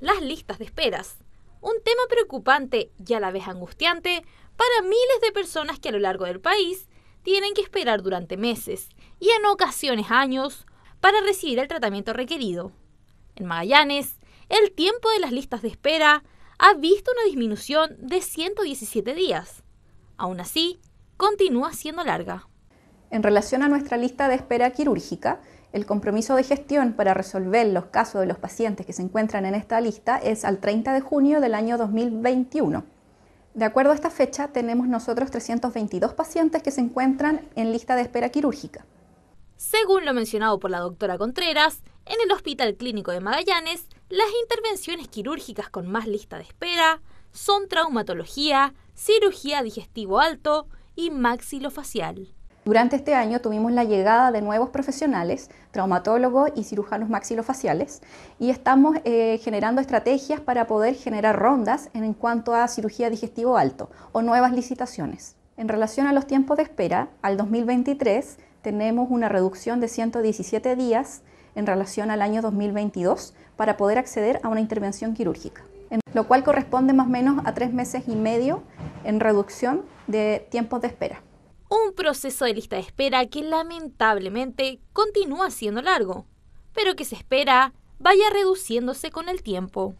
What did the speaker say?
las listas de esperas. Un tema preocupante y a la vez angustiante para miles de personas que a lo largo del país tienen que esperar durante meses y en ocasiones años para recibir el tratamiento requerido. En Magallanes, el tiempo de las listas de espera ha visto una disminución de 117 días. Aún así, continúa siendo larga. En relación a nuestra lista de espera quirúrgica, el compromiso de gestión para resolver los casos de los pacientes que se encuentran en esta lista es al 30 de junio del año 2021. De acuerdo a esta fecha, tenemos nosotros 322 pacientes que se encuentran en lista de espera quirúrgica. Según lo mencionado por la doctora Contreras, en el Hospital Clínico de Magallanes, las intervenciones quirúrgicas con más lista de espera son traumatología, cirugía digestivo alto y maxilofacial. Durante este año tuvimos la llegada de nuevos profesionales, traumatólogos y cirujanos maxilofaciales, y estamos eh, generando estrategias para poder generar rondas en cuanto a cirugía digestivo alto o nuevas licitaciones. En relación a los tiempos de espera, al 2023 tenemos una reducción de 117 días en relación al año 2022 para poder acceder a una intervención quirúrgica, lo cual corresponde más o menos a tres meses y medio en reducción de tiempos de espera un proceso de lista de espera que lamentablemente continúa siendo largo, pero que se espera vaya reduciéndose con el tiempo.